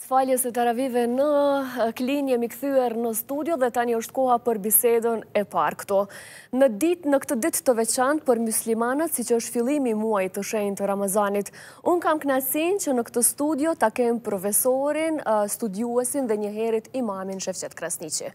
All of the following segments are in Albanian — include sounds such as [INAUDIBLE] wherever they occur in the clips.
faljes e taravive në klinje jemi këthyër në studio dhe tani është koha për bisedon e par këto. Në ditë në këtë ditë të veçant për muslimanët, si që është filimi muaj të shenjë të Ramazanit, unë kam knasin që në këtë studio ta kemë profesorin, studiuesin dhe njëherit imamin Shefqet Krasnici.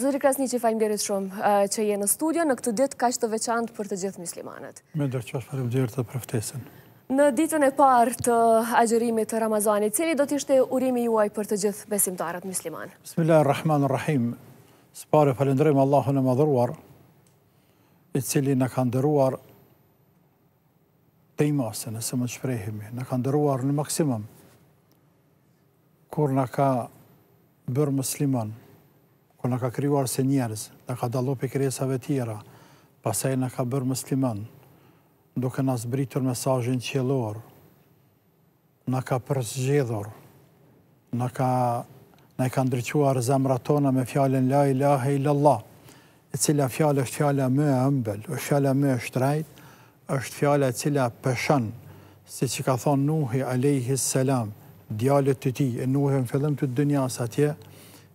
Zuri Krasnici, falim shumë që je në studio, në këtë ditë ka që të veçant për të gjithë muslimanët. Me dërqash, falim derit të përftesin. Në ditën e parë të agjërimit të Ramazanit, cili do t'ishte urimi juaj për të gjithë besimtarët musliman? Bismillahirrahmanirrahim, së pare falendrojmë Allahun e madhuruar, i cili në kanë dëruar të imase, nëse më të shprejhemi, në kanë dëruar në maksimum, kur në ka bërë musliman, kur në ka kryuar se njerës, në ka dalo për kresave tjera, pasaj në ka bërë musliman, duke në zbritur mesajin qëllor, në ka përzgjidhur, në ka në i ka ndryquar zemra tona me fjallin La ilaha illallah, e cila fjall është fjallë më e ëmbël, është fjallë më e shtrajt, është fjallë e cila pëshën, si që ka thonë Nuhi a.s. djallët të ti, e Nuhi në fillim të dënjas atje,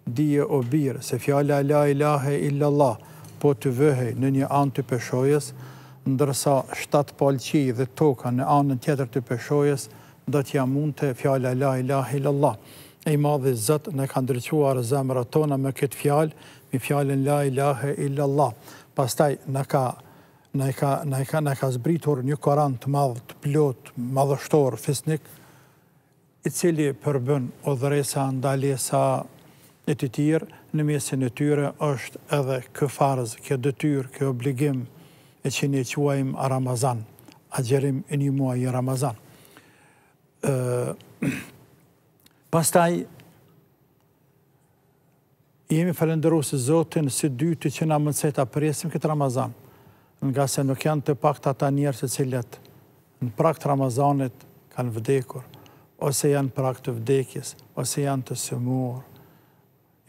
dije o birë, se fjallë La ilaha illallah, po të vëhej në një antë të pëshojës, ndërsa shtatë palqi dhe toka në anën tjetër të pëshojës, do t'ja mund të fjallë la ilahe illallah. E i madhe zëtë në ka ndryquar zemra tona me këtë fjallë, mi fjallën la ilahe illallah. Pastaj në ka ka zbritur një korant madhë të plot, madhështor, fisnik, i cili përbën o dhëresa, ndalesa, e të tjirë, në mesin e tyre është edhe kë farzë, kë dëtyrë, kë obligimë, e që një quajmë a Ramazan, a gjerim e një muaj e Ramazan. [CLEARS THROAT] Pastaj, jemi falenderu se Zotin si dyti që na mëndsejta përjesim këtë Ramazan, nga se nuk janë të pak të ata njerë se cilet në prak të Ramazanit kanë vdekur, ose janë prak të vdekjes, ose janë të sëmur.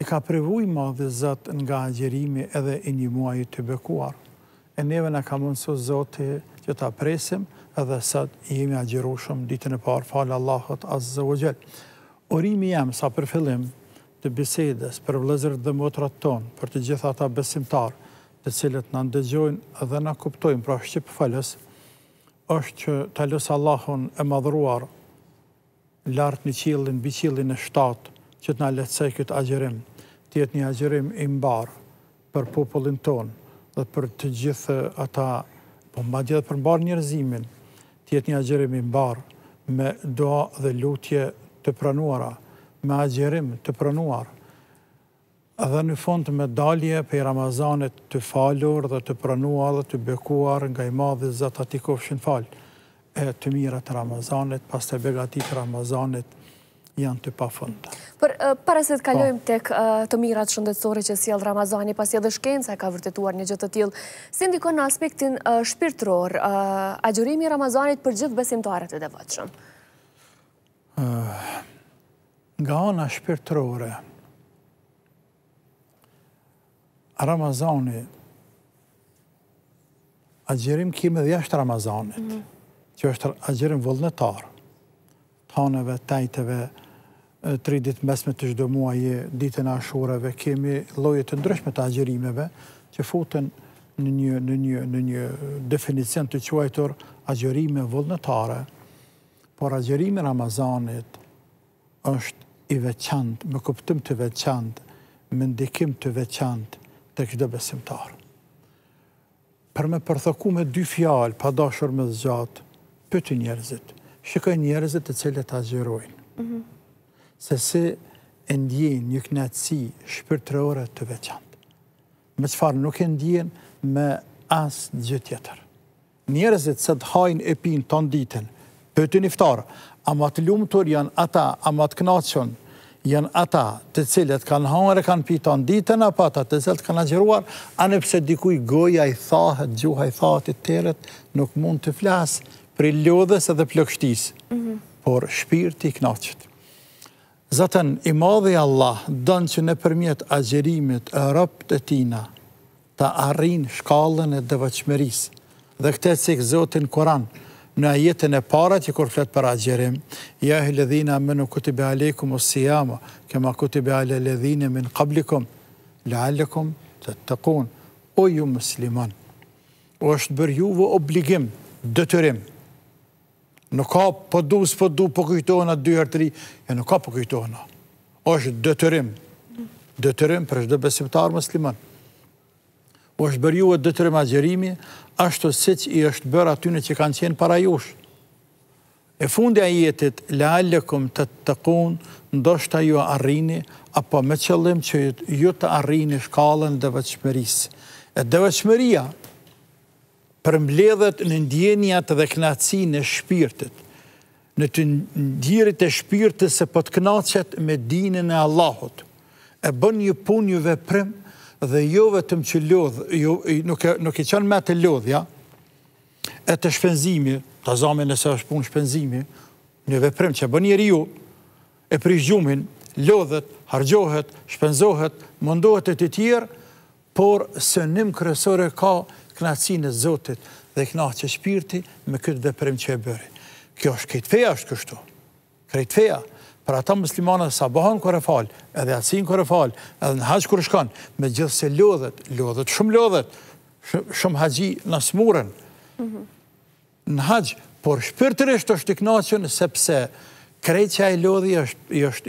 I ka privuj ma dhe Zot nga gjerimi edhe e një muaj të bekuarë e neve në ka mundësu zoti që ta presim edhe sëtë jemi agjeru shumë ditën e parë falë Allahot azze o gjelë. Orimi jam sa për fillim të bisedes për vlezër dhe motrat ton për të gjitha ta besimtar të cilët në ndëgjojnë dhe në kuptojnë pra shqip falës është që talës Allahon e madhruar lartë një qilin, bëqilin e shtatë që të në letësej këtë agjerim, tjetë një agjerim imbar për popullin tonë, dhe për të gjithë ata, po mba gjithë për mbar njerëzimin, tjetë një agjerim i mbar me doa dhe lutje të pranuara, me agjerim të pranuar, dhe në fund me dalje për Ramazanet Ramazanit të falur dhe të pranuar dhe të bekuar nga i madhë zëtë ati kofshin falë, e të mirë të Ramazanit, pas të begatit Ramazanit, janë të pa fundë. Për para se të po. kalojmë tek të mirat shëndetësore që si Ramazani, pas edhe shkenca e ka vërtetuar një gjithë të tjilë, se ndikon në aspektin shpirtror, a gjërimi Ramazanit për gjithë besimtarët e devatëshëm? Nga ona shpirtrore, Ramazani, a gjërim kime dhe jashtë Ramazanit, mhm. që është a gjërim vëllënëtarë, të haneve, tajteve, tri ditë mesme të muaj e ditën ashureve, kemi lojët të ndryshme të agjerimeve që futen në një, në një, në një definicion të quajtur agjerime vëllënëtare, por agjerime Ramazanit është i veçant, me kuptim të veçant, me ndikim të veçant të kjdo besimtar. Për me përthëku me dy fjalë, pa dashur me zëgjatë, pëtë njerëzit, shikoj njerëzit të cilët agjerojnë. Mhm se si e ndjen një knatësi shpirtërore të veçantë. Me qëfar nuk e ndjen me asë gjithë tjetër. Njerëzit se të hajnë e pinë të nditën, të njëftarë, a ma të janë ata, a ma të janë ata të cilët kanë hangër e kanë pi të nditën, apo ata të cilët kanë agjeruar, anë pëse dikuj goja i thahët, gjuha i thahët i tërët, nuk mund të flasë për i ljodhës edhe plëkshtisë, mhm. por shpirti i Zaten i Allah dënë që në përmjet agjerimit e rëpët e tina të arrin shkallën e dëvëqmeris dhe këte cikë Zotin Koran në jetën e parat që kur fletë për agjerim ja hi ledhina në kuti be alekum o siyama kema kuti be ale ledhine min qablikum le alekum të të kun o ju musliman o është bër juve obligim dëtërim Nuk ka po du, s'po du, po kujtojnë dyherë të E nuk ka po kujtojnë O është dëtërim. Dëtërim për është dhe besimtarë mëslimën. O është bërju e dëtërim a gjërimi, ashtë të sëq i është bërë aty në që kanë qenë para jush. E fundi a jetit, le allekum të të ndoshta ndoshtë ju arrini, apo me qëllim që ju të arrini shkallën dhe vëqëmërisë. E dhe vëqëmëria, për në ndjenjat dhe knacin e shpirtit, në të ndjirit e shpirtit se për po të knacet me dinin e Allahot, e bën një pun një veprim dhe jo vetëm që lodhë, jo, nuk i qanë me të lodhja, e të shpenzimi, të azame nëse është pun shpenzimi, një veprim që bën njerë ju, e prishgjumin, lodhët, hargjohet, shpenzohet, mundohet e të tjerë, por së njëm kërësore ka, knacin e zotit dhe knacin e shpirti me këtë dhe që e bëri. Kjo është këtë feja është kështu. Këtë feja. Për ata muslimane sa bëhan kërë e falë, edhe atësin kërë e falë, edhe në haqë kërë shkanë, me gjithë se lodhet, lodhet, shumë lodhet, shumë haqji në smurën, mhm. në haqë, por shpirtërisht është të knacin, sepse, krejtëja e lodhi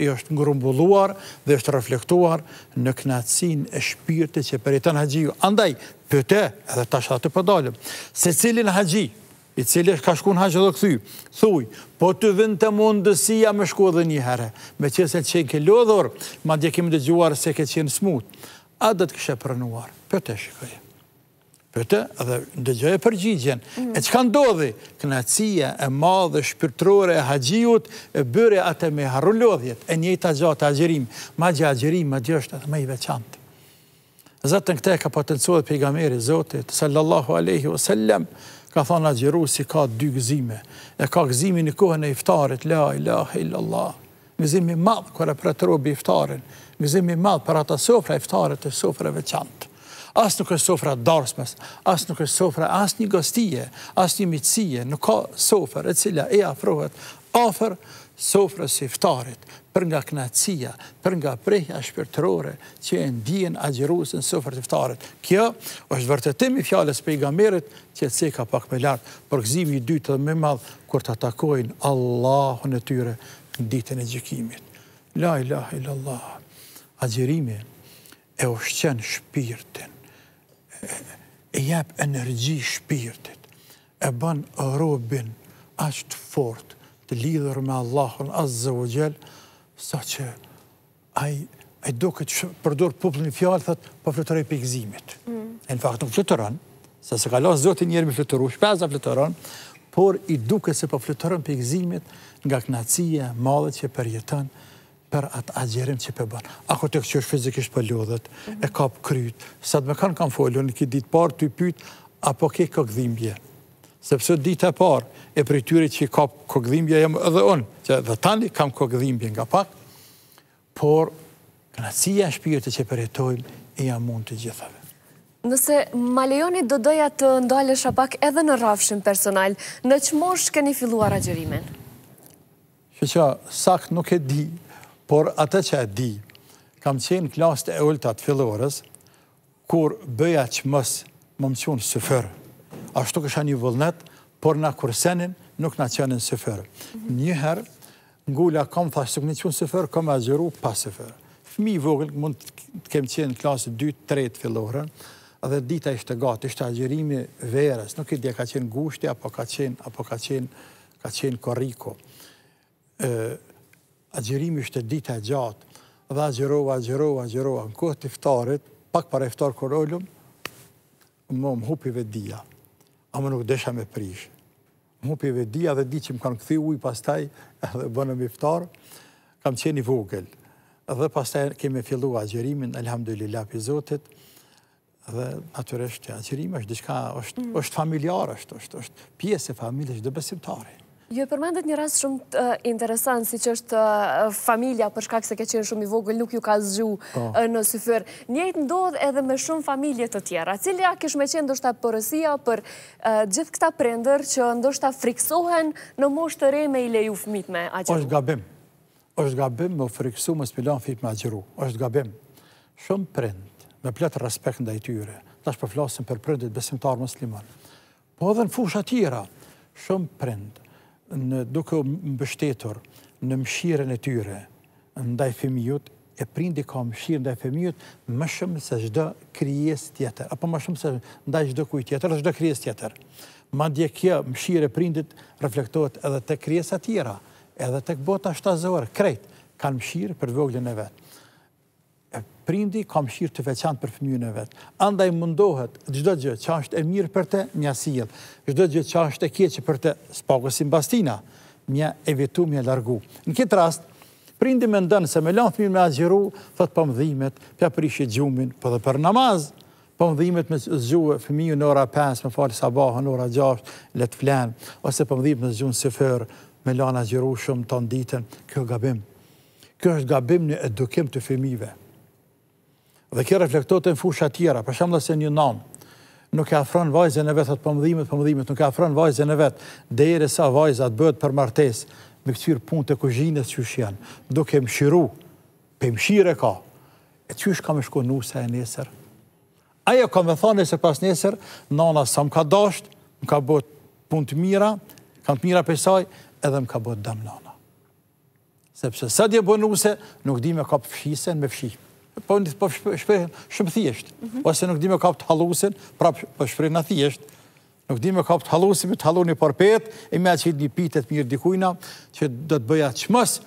është ngrumbulluar dhe është reflektuar në knatsin e shpirti që përjetën haqiju. Andaj, pëte, edhe tash atë përdalëm, po se cilin haqi, i cilin ka shku në haqë dhe këthy, thuj, po të vënd të mundësia me shku dhe një herë, me që se qenë ke lodhur, ma dje kemi dëgjuar se ke qenë smut, a dhe të këshe prënuar, pëte shikojë për të dhe ndëgjoj mhm. e përgjigjen. E që ka ndodhi? Knacija e madhe shpirtrore e haqijut e bëre atë me harullodhjet, e njëjtë a gjatë agjerim, ma gjë agjerim, ma gjë është me i veçantë. Zatën këte ka potencuat pejgameri Zotit, sallallahu aleyhi wa ka thonë agjeru si ka dy gëzime, e ka gëzimi në kohën e iftarit, la ilaha illallah, gëzimi madhë kër e për e iftarin, gëzimi madhë për ata sofra iftarit e sofra veçantë as nuk është sofra darsmes, as nuk është sofra as një gostije, as një mitësije, nuk ka sofra e cila e afrohet, afer sofra siftarit, për nga knatësia, për nga prehja shpirtërore, që e ndijen agjerusën sofra siftarit. Kjo është vërtetim i fjales pejgamerit, që e ceka pak me lartë, për gëzimi i dytë dhe me madhë, kur të atakojnë Allahun e tyre në ditën e gjikimit. La ilaha illallah, agjerimi e ushqen shpirtin, e jep energji shpirtit, e ban robin ashtë fort, të lidhër me Allahun asë zë vëgjel, sa që a i do këtë përdur publën i fjallë, thëtë për flëtëraj për ikzimit. E po mm. në faktë nuk flëtëran, se se ka lasë zotin njerë me flëtëru, shpeza flëtëran, por i duke se për po flëtëran për ikzimit nga knacije, malët që përjetën, për atë agjerim që përbën. Ako të kështë është fizikisht për po lodhët, e kap krytë, sa të me kanë kam folion, në këtë ditë parë të i pytë, apo ke këgdhimbje. Sepse ditë e parë, e për i tyri që i kap këgdhimbje, jam edhe unë, që dhe tani kam këgdhimbje nga pak, por, këna si janë shpirëtë që përjetojmë, e jam mund të gjithave. Nëse Maleoni do doja të ndale shapak edhe në rafshin personal, në që mosh keni filluar agjerimin? Që sakt nuk e di, Por atë që e di, kam qenë klasë të eulta të fillorës, kur bëja që mësë më më qënë sëfërë. Ashtu kësha një vëllënet, por në kursenin, nuk në qenë sëfërë. Njëherë, ngulla kam thashtë të këni qënë sëfërë, kam e gjëru pa sëfërë. Fëmi i mund të kem qenë klasë 2-3 të fillorën, dhe dita ishte gati, ishte agjerimi verës, nuk i di, ka qenë gushti, apo ka qenë koriko agjerimi është dita e gjatë, dhe agjerova, agjerova, agjerova, në kohët i ftarit, pak para iftar ftar korollum, më më hupi vetë a më nuk desha me prish, më hupi vetë dhe di që më kanë këthi uj pas taj, dhe bënë më i kam qeni vogël, dhe pas taj keme fillu agjerimin, alhamdulillah për zotit, dhe natyresht, agjerim është diska, është mm. familjarë, është pjesë e familjës dhe besimtarit. Jo, përmendet një rast shumë të interesant, si që është familja, përshka se ke qenë shumë i vogël, nuk ju ka zgju po. në syfër. Njëjtë ndodh edhe me shumë familje të tjera. Cilja kishme me qenë ndoshta përësia për gjithë këta prender që ndoshta friksohen në moshtë të re me i leju fmit me agjeru? është gabim. është gabim me friksu me spilan fmit me agjeru. është gabim. Shumë prend, me pletë respekt nda i tyre. Ta është po flasim për prendit besimtar muslimon. Po edhe në fusha tjera, shumë prendë në duke mbështetur në mshiren e tyre ndaj femijut, e prindi ka mshiren ndaj femijut më shumë se gjdo krijes tjetër, apo më shumë se ndaj gjdo kuj tjetër, gjdo krijes tjetër. Ma dje kjo e prindit reflektohet edhe të krijes tjera, edhe të këbota shtazorë, krejt, kanë mshirë për voglën e vetë prindi ka mëshirë të veçantë për fëmijën e vetë. Andaj mundohet gjdo gjë që është e mirë për te, mja sijet. Gjdo gjë që është e kjeqë për te, spagësim bastina, mja evitu, mja largu. Në këtë rast, prindi me ndënë se me lanë fëmijën me agjeru, thëtë për po mëdhimet, për prishë gjumin, për po dhe për namaz, për po mëdhimet me zgjuë fëmijën në ora 5, me falë sabaha në ora 6, letë flenë, ose për mëdhimet me zgjuën sëfër, me lanë agjeru shumë të nditën, kjo gabim. Kjo është gabim në edukim të fëmijëve dhe kjo reflektohet në fusha tjera, për dhe se një nanë, nuk e afron vajzën e vet atë pëmëdhimit, pamdhimit nuk e afron vajzën e vet derisa vajza të bëhet për martesë me kthyr punë të kuzhinës që shian, duke për më shire ka. E çysh ka më shko nuse e nesër? Ajo ka më thonë se pas nesër nana sa më ka dasht, më ka bë punë të mira, kam të mira për saj, edhe më ka bë dëm nana. Sepse sa dje bonuse, nuk di me ka fshisen me fshihme po, po, po shprehen shumë thjesht, mhm. ose nuk di me kap të halusin, pra po në thjesht, nuk di me kap të halusin, me të halu një përpet, e me që i një pitet mirë dikujna, që do të bëja që mës,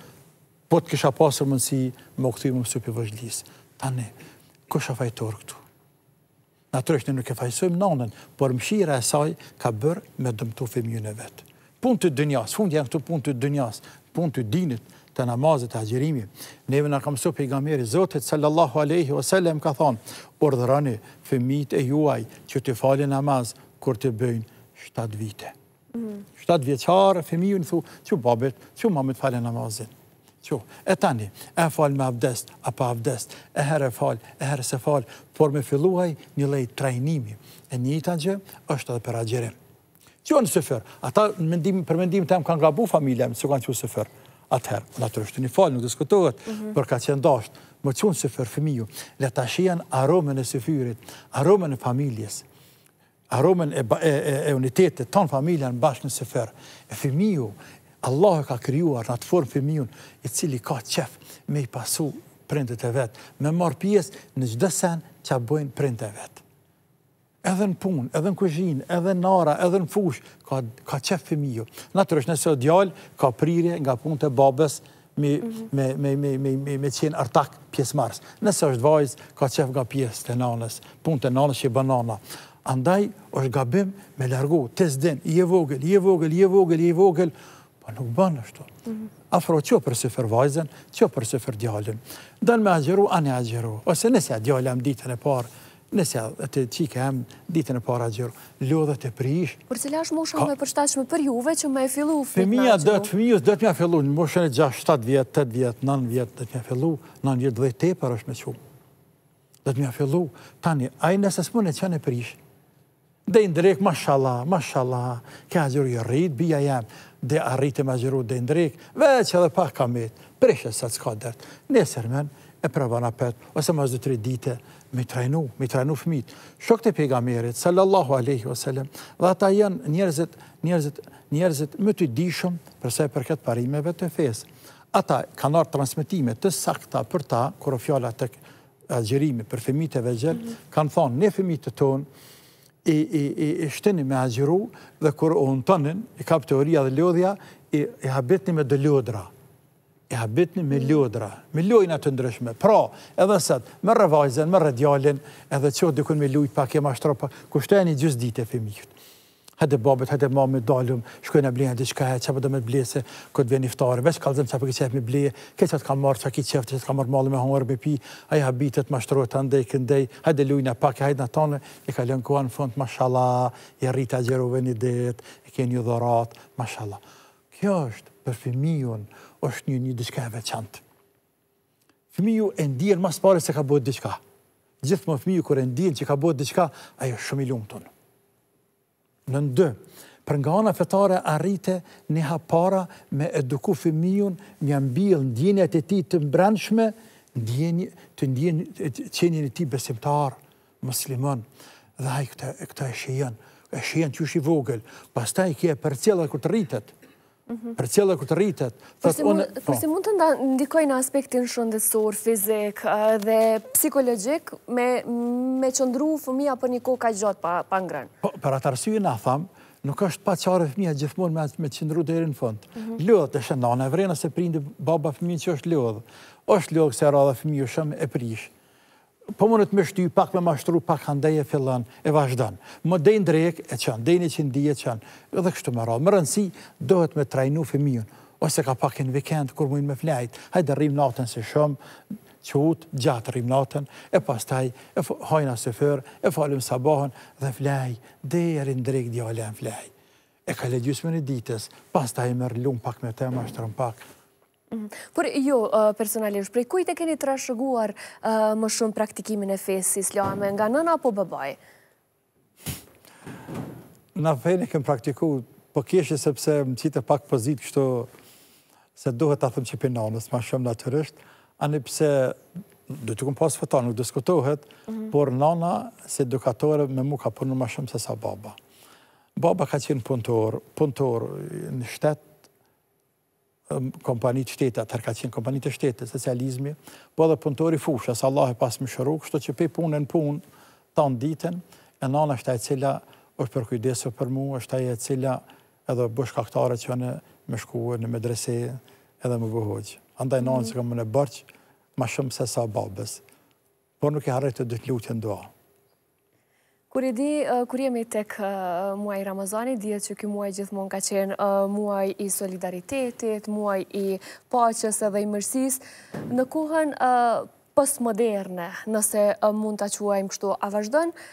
po të kisha pasur mundësi më këtu i më mësupi vëzhlis. Tane, kësha fajtor këtu? Natërështë në nuk e fajsojmë nanën, por mshira e saj ka bërë me dëmtu femjën e vetë. Punë të dënjas, fundë janë këtu punë të dënjas, punë të dinit, të namazit të agjerimit. Neve në kam su për i Zotit sallallahu aleyhi o ka thonë, por dhe e juaj që të fali namaz kur të bëjnë 7 vite. 7 mhm. vjeqarë, fëmiju në thu, që babit, që mamit fali namazin. Që, e tani, e falë me abdest, a pa abdest, e herë e falë, e herë se falë, por me filluaj një lejt trajnimi. E një të një, është edhe për agjerim. Që në sëfer, ata përmendim të em kanë gabu familjem, që kanë që sëfer atëherë. Natërështë një falë, nuk diskutohet mhm. për ka qenë dashtë. Më qënë se për fëmiju, le të shien aromen e sëfyrit, aromen e familjes, aromen e unitetet, tonë familja në bashkë në sëfer. E fëmiju, Allah e ka kryuar në atë formë fëmijun, i cili ka qef me i pasu prindet e vetë, me marë pjesë në dësen që a bojnë prindet e vetë edhe në punë, edhe në kuzhinë, edhe në nara, edhe në fushë, ka qefë për mijo. Në nëse o djallë, ka prirje nga punë të babës me mhm. qenë artak pjesë Nëse është vajzë, ka qefë nga pjesë të nanës, punë të nanës që i banana. Andaj është gabim me largu, të zden, i e vogël, i e vogël, i e vogël, i e vogël, pa po nuk banë është to. Mhm. Afro që për së fër vajzën, që për së fër djallën. Dënë me agjeru, anë agjeru, ose nëse djallë ditën e parë, Nëse atë të qi kem ditën e para gjërë, lodhët e prish. Për cila është moshën me përshtashme për juve që me e fillu fitna fitë nga gjërë? Për mija dhe të fillu, në moshën e 6, 7 vjetë, 8 vjetë, 9 vjetë, dhe me mija fillu, 9 vjetë dhe te për është me qëmë. Dhe të mija fillu, tani, i nëse s'mon e qënë e prish, dhe i ndrek, mashallah, mashallah, ke a gjërë i rritë, bia jam, dhe a rritë e ma gjërë, dhe i ndrek, veç edhe pak kamit, e prëvan apet, ose mas dhe tre dite, me trajnu, me trajnu fëmit. Shok të pegamerit, sallallahu aleyhi vësallem, dhe ata janë njerëzit, njerëzit, njerëzit më të dishëm përse për këtë parimeve të fesë. Ata kanë arë transmitime të sakta për ta, kërë fjala të agjerimi për fëmite vegjel, kanë thonë, ne fëmite tonë, i shteni me agjeru, dhe kërë o në tonën, i kapë teoria dhe lodhja, i habetni me dhe e habitni me ljodra, me lojna të ndryshme. Pra, edhe sëtë, me rëvajzen, me rëdjallin, edhe që dukun me lujt pak, e ma shtro pak, kushtojnë i gjusë dite femijut. Hëtë babet, hëtë mamë, dalëm, shkojnë e blinë, dhe shkajë, që për po do me të blese, këtë vjen iftarë, veç kalëzëm që për po këtë qefë me blinë, këtë që të kanë marë, që këtë qefë, që të kanë marë malë me hongërë, me pi, a i habitët, ma shtrojë të ndej, këndej, hëtë lujnë e pak, hëtë në tonë, e ka lënë kohë në fundë, ma shala, e rritë a gjerove një ditë, e kënë një dhoratë, ma shala. Kjo është për femijonë, është një një diçka e veçantë. Fëmiu e ndjen mas pare se ka bëhet diçka. Gjithë më fëmiu kër e ndjen që ka bëhet diçka, ajo është shumë i lungë tonë. Në ndë, për nga ana fetare arrite një hapara me eduku fëmijun një ambil ndjenjat e ti të mbrenshme, ndjenjë të ndjenjë të qenjë një ti besimtar, muslimon, dhe hajë këta e shenjën, e shenjën që është i vogël, pas ta i kje për cjela kër të rritet, Mhm. për cilë e kërë të rritet. Përsi mund të ndikoj në aspektin shëndesor, fizik dhe psikologjik me qëndru fëmija për një kohë ka gjatë pa ngrën? Po, për atë arsye në thamë, nuk është pa qare fëmija gjithmonë me qëndru dhe rinë fëndë. Mhm. Lodhë të shëndane, e vrena se prindë baba fëmija që është lodhë. është lodhë këse rada fëmija shëmë e prishë po më mundet me shty, pak me mashtru, pak handeje fillan e vazhdan. Më dejnë drejk e qanë, dejnë që ndije qanë, edhe kështu më rrë. Më rëndësi, dohet me trajnu fëmijën, ose ka pak e në vikend, kur mujnë me flejt, hajde rrim natën se shumë, qut, gjatë rrim natën, e pas taj, e hojna se fër, e falim sabahën, dhe flej, dhe e rrinë drejk dhe alen flej. E ka legjusme në ditës, pas taj e pak me te, mashtru në pak, Mhm. Por jo, personalisht, prej kujt e keni të rashëguar më shumë praktikimin e fesë islame, nga nëna apo bëbaj? Në fejnë e kemë praktiku, po kjeshe sepse më qitë e pak pëzit kështu se duhet të thëmë që për nanës ma shumë naturisht, anë i pëse, dhe të këmë pasë fëtanë, nuk diskutohet, mhm. por nëna, se edukatore, me mu ka punë më ma shumë se sa baba. Baba ka qenë punëtor, punëtor në shtetë, kompani të shtetë, qenë kompani të shtetë, socializmi, po dhe punëtori fushës, Allah e pas më shëru, kështë që pe punë në punë, ta në ditën, e nana është ta e cila është për kujdesu për mu, është ta e cila edhe bëshka këtare që në më shkuë, në më drese, edhe më vëhoqë. Andaj nana që mhm. ka më në bërqë, ma shumë se sa babës, por nuk e harrejtë të dhëtë lutën doa. Kur e di, kur jemi tek muaj Ramazani, dhjetë që kjo muaj gjithmon ka qenë muaj i solidaritetit, muaj i paches edhe i mërsis, në kohën postmoderne, nëse mund të quajmë kështu vazhdojnë,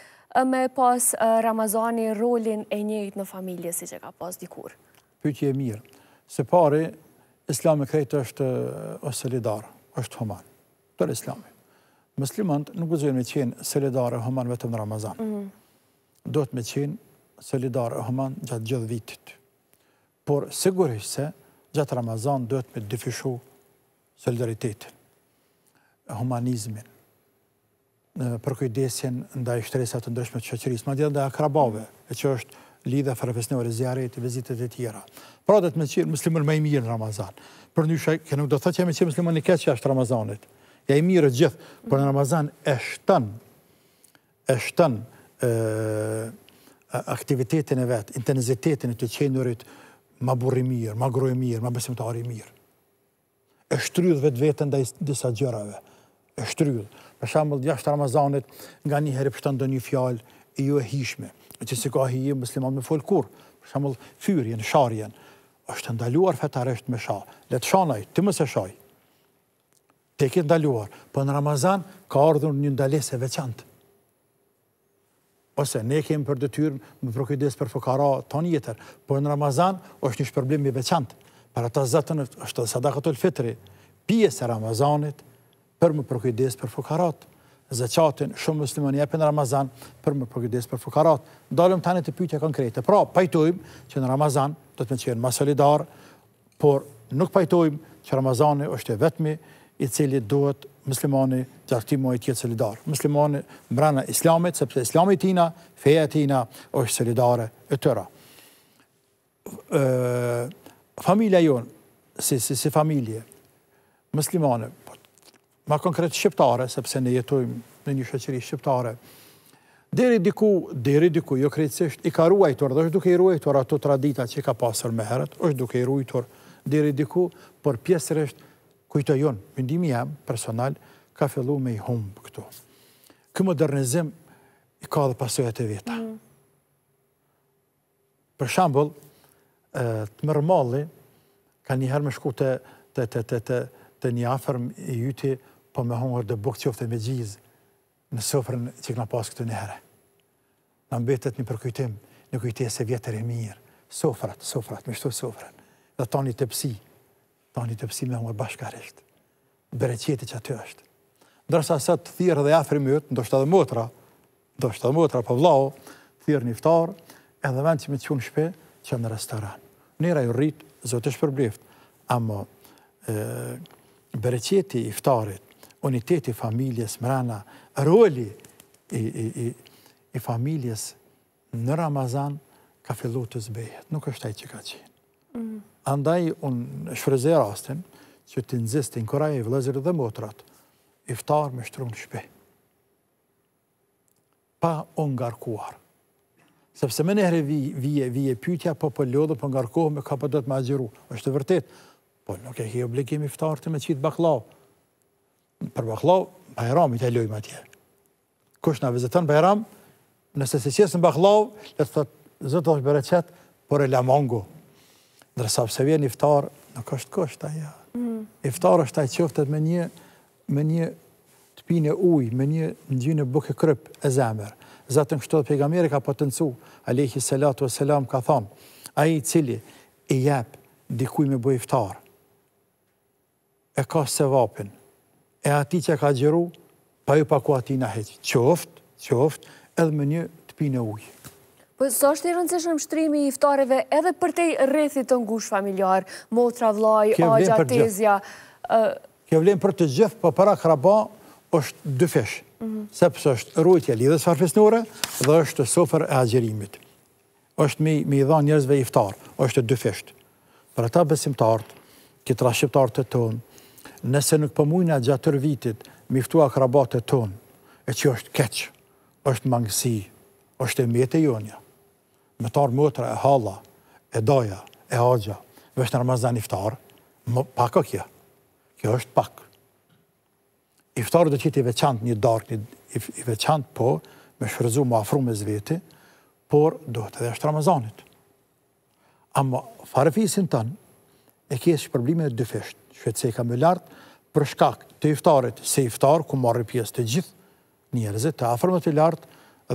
me pas Ramazani rolin e njëjt në familje si që ka pas dikur? Pyqje e mirë. Se pari, islami krejtë është solidar, është human, tërë islami. Muslimant nuk gëzojnë me qenë solidarë e homanë vetëm në Ramazan. Mhm. Do të me qenë solidarë e homanë gjatë gjithë vitit. Por sigurisht se gjatë Ramazan do të me dyfishu solidaritetin, humanizmin, përkujdesin nda i shtresat të ndryshme të qëqërisë, ma djetën akrabave, e që është lidhe farëfesnevë rezjarit, vizitet e tjera. Pra do të me qenë mëslimën me i mirë në Ramazan. Për një shë, kënë nuk do të të qenë mëslimën në keqë që Ramazanit ja i mirë gjithë, për në Ramazan e shtën, e shtën aktivitetin e vetë, intenzitetin e të qenurit, ma burri mirë, ma grojë mirë, ma besimtari mirë. E shtrydhë vetë vetën dhe disa gjërave. E shtrydhë. Për shambëll, jashtë Ramazanit, nga një herë pështën do një fjallë, i ju e hishme, e që si ka hi i muslimat me folkur, për shambëll, fyrjen, sharjen, është ndaluar fetarësht me shah, le të shanaj, të mëse shaj, të e ndaluar. Për po në Ramazan ka ardhur një ndalese veçantë. Ose ne kemë për dëtyrën më prokydes për fukara tonë jetër. Për po në Ramazan është një shpërblimi veçantë. Për ata zëtën është sadakatul fitri. Pies e Ramazanit për më prokydes për fukarat. Zëqatin shumë muslimën jepë në Ramazan për më përgjides për fukarat. Dalëm tani të pyjtja konkrete. Pra, pajtojmë që në Ramazan do të me qenë ma solidar, por nuk pajtojmë që Ramazani është e vetmi i cili duhet mëslimani të artimo i tjetë solidar. Mëslimani mbrana islamit, sepse islamit tina, feja tina, është solidare e tëra. Familja jonë, si familje, mëslimane, po, ma konkret shqiptare, sepse ne jetojmë në një shëqëri shqiptare, Deri diku, deri diku, jo krejtësisht, i ka ruajtur, dhe është duke i ruajtur ato tradita që ka pasër me herët, është duke i ruajtur, deri diku, për pjesërështë kujtë jonë, mëndimi jam personal, ka fillu me i humbë këtu. Këmë modernizim i ka dhe pasojat e veta. Mm. Për shambull, të mërmalli, ka njëherë më shku të një afërm i jyti, po me hungër dhe bukë qofte me gjizë në sofrën që këna pasë këtu njëherë. Në mbetet një përkujtim, në kujtese vjetër e mirë, sofrat, sofrat, me shtu sofrën, dhe ta një tëpsi, ta një të pësi me mërë bashkarisht. Bereqeti që aty është. Ndërsa sa të thirë dhe afri mytë, ndoshtë edhe motra, ndoshtë edhe motra për po vlau, thirë një ftarë, edhe vend që me qunë shpe, që në restoran. Njëra ju rritë, zotë shpërblift, përblift, amë bereqeti i ftarit, uniteti familjes, mrena, roli i familjes në Ramazan, ka fillu të zbehet. Nuk është taj që ka qenë. Andaj unë shfreze rastin që të nëzistë të inkoraj e vëlezër dhe motrat, iftar me shtru në shpe. Pa unë ngarkuar. Sepse me nëhre vije, vije pytja, po për po lodhë, po ngarkuar, me ka për po do të ma është të vërtet. Po nuk e ki obligim iftar të me qitë baklau. Për baklau, bajram i të lojma atje. Kush në vizetën bajram, nëse se qesë në baklau, le të thotë, zëtë është bereqet, por e lamongo. Ndërsa pëse vjen iftar, nuk është kështë aja. Mhm. Iftar është aj qoftët me një, me një të pinë uj, me një ndjynë buke kryp e zemër. Zatën kështu dhe pegamere ka potencu, Alehi Selatu e Selam ka thonë, aji cili i jep dikuj me bëj iftar, e ka se vapin, e ati që ka gjëru, pa ju pa ku ati në heqë, qoftë, qoftë, edhe me një të pinë ujë. Po, së është i rëndësishëm shtrimi i iftareve edhe për te rrethit të ngush familjar, motra vlaj, agja, tezja... Kjo vlen për të gjithë, për po para kraba është dy fesh, mhm. sepse është rrujtja lidhës farfisnore dhe është sofer e agjerimit. është me i dha njërzve iftar, është dy Për ata besimtartë, kitra shqiptartë të ton, nëse nuk pëmujnë po agja vitit, me iftu akrabate ton, e që është keqë, është mangësi, është e mjetë e jonja me tarë mëtëra e hala, e doja, e agja, vështë në Ramazan iftar, më pak o kja. Kjo është pak. Iftar dhe qitë i veçant një dark, i veçant po, me shërëzu më afru me zveti, por dohet edhe është Ramazanit. Amma farëfisin tënë, e kjesë shë problemet dhe feshtë, shëtë ka më lartë, për shkak të iftarit, se iftar, ku marrë pjesë të gjithë njerëzit, të afrëmë të lartë,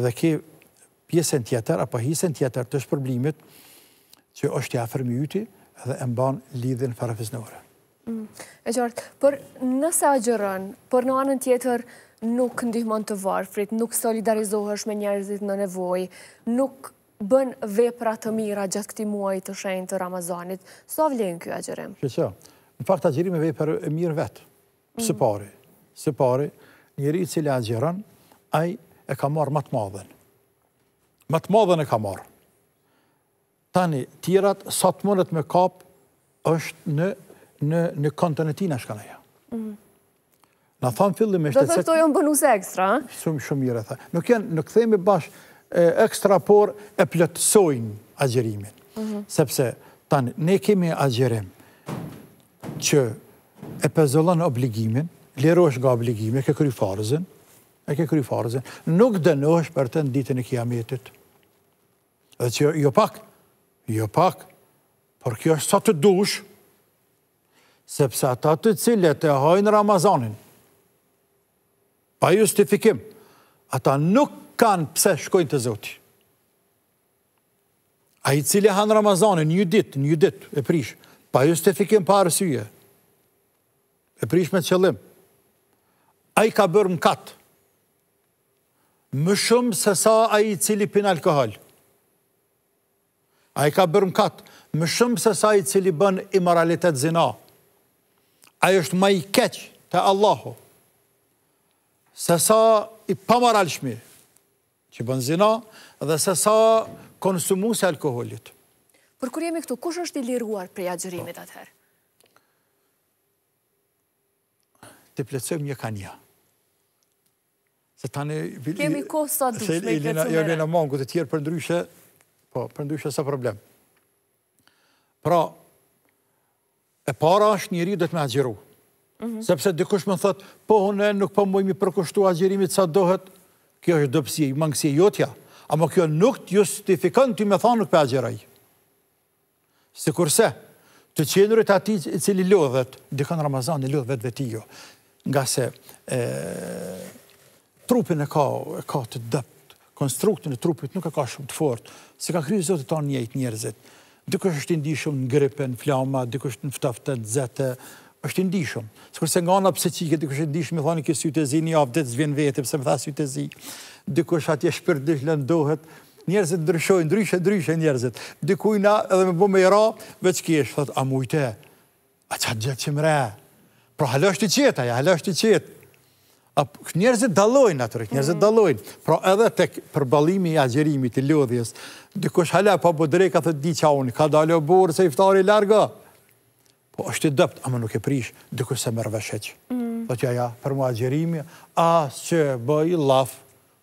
dhe ke pjesën tjetër, apo hisën tjetër të shpërblimit, që është të afermi yti dhe e mban lidhin farafiznore. Mm. E gjartë, për nëse a gjërën, për në anën tjetër, nuk ndihmon të varfrit, nuk solidarizohesh me njerëzit në nevoj, nuk bën vepra të mira gjatë këti muaj të shenjë të Ramazanit. So vlenë kjo agjerim? Që që, në fakt agjerim e vepra e mirë vetë. Mm. Së pari, së pari, njëri i cilë agjeran, aj e ka marë matë madhen. Më të madhën e ka marë. Tani, tjirat, sa të mundet me kap, është në në në kontën e ti në shkana ja. Mhm. Në thamë fillim e shtetë. Do të thështu jo në ekstra? Shumë shumë mire, tha. Nuk jenë nuk themi bashkë ekstra, por e plëtësojnë agjerimin. Mhm. Sepse, tani, ne kemi agjerim që e pëzëllën obligimin, është nga obligimin, ke ke farëzën, e ke kry farëzën, nuk dënohesh për të në ditën e kiametit. Dhe që jo pak, jo pak, por kjo është sa të dush, sepse ata të cilët e hajnë Ramazanin, pa justifikim, ata nuk kanë pse shkojnë të zoti. A i cilë e hanë Ramazanin, një dit, një dit, e prish, pa justifikim pa arësyje, e prish me qëllim, a i ka bërë më katë, më shumë se sa a i cili pin alkohol. A i ka bërë mkatë, më shumë se sa i cili bën imoralitet zina. A i është ma i keqë të Allahu. Se sa i pamaralshmi që bën zina dhe se sa konsumu se alkoholit. Për kur jemi këtu, kush është i liruar prej agjërimit po. atëherë? Të plecëm një kanja. Dhe tani... Kemi kohë sa dushme i këtë sumere. Jo, një në mongu të tjerë për ndryshe, po, për ndryshe sa problem. Pra, e para është njëri dhe të me agjeru. Mhm. Sepse dikush më thëtë, po, hëne nuk po mëjmi përkushtu agjerimit sa dohet, kjo është mangësi e jotja, ama kjo nuk të justifikën po të me thanë nuk për agjeraj. Sikurse, kurse, të qenërit ati cili lodhet, dikën Ramazan i lodhet vetë veti jo, nga se trupin e ka, e ka të dëpt, konstruktin e trupit nuk e ka shumë të fort, se ka kryu zotit tonë njëjt njerëzit. Dikush është indi shumë në gripe, në flama, dikush në ftafte, në zete, është indi shumë. Së kurse nga në psëqike, dikush është indi shumë, i thoni kjo sytë e zi, një avë ditë zvjen vete, pëse më tha sytë e zi, është atje shpërdish lëndohet, njerëzit ndryshojnë, ndryshe, ndryshe njerëzit. Dikujna edhe me bu me i ra, veç kjesh, a mujte, a qatë gjatë që mre, pra halë është i qeta, ja, halë është i qetë njerëzit dalojnë natërrit, njerëzit mm. dalojnë. Pra edhe të përbalimi i agjerimi të lodhjes, dikush hala pa bodrej ka të di qa unë, ka dalo burë, se iftari larga. Po është i dëpt, ama nuk e prish, dikush se mërë vëshëq. Po mm. tja ja, për mu agjerimi, asë që bëj laf,